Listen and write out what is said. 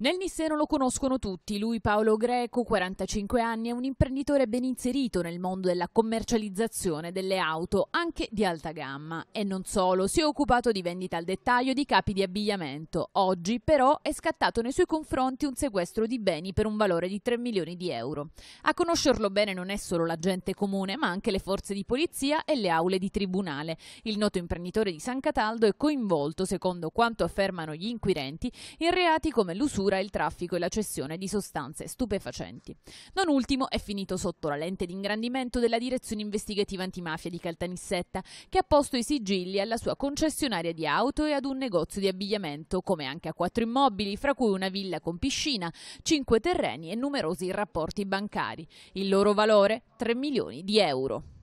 Nel Nisseno lo conoscono tutti, lui Paolo Greco, 45 anni, è un imprenditore ben inserito nel mondo della commercializzazione delle auto, anche di alta gamma. E non solo, si è occupato di vendita al dettaglio di capi di abbigliamento. Oggi però è scattato nei suoi confronti un sequestro di beni per un valore di 3 milioni di euro. A conoscerlo bene non è solo la gente comune, ma anche le forze di polizia e le aule di tribunale. Il noto imprenditore di San Cataldo è coinvolto, secondo quanto affermano gli inquirenti, in reati come l'usura misura il traffico e la cessione di sostanze stupefacenti. Non ultimo è finito sotto la lente d'ingrandimento della Direzione Investigativa Antimafia di Caltanissetta, che ha posto i sigilli alla sua concessionaria di auto e ad un negozio di abbigliamento, come anche a quattro immobili, fra cui una villa con piscina, cinque terreni e numerosi rapporti bancari. Il loro valore 3 milioni di euro.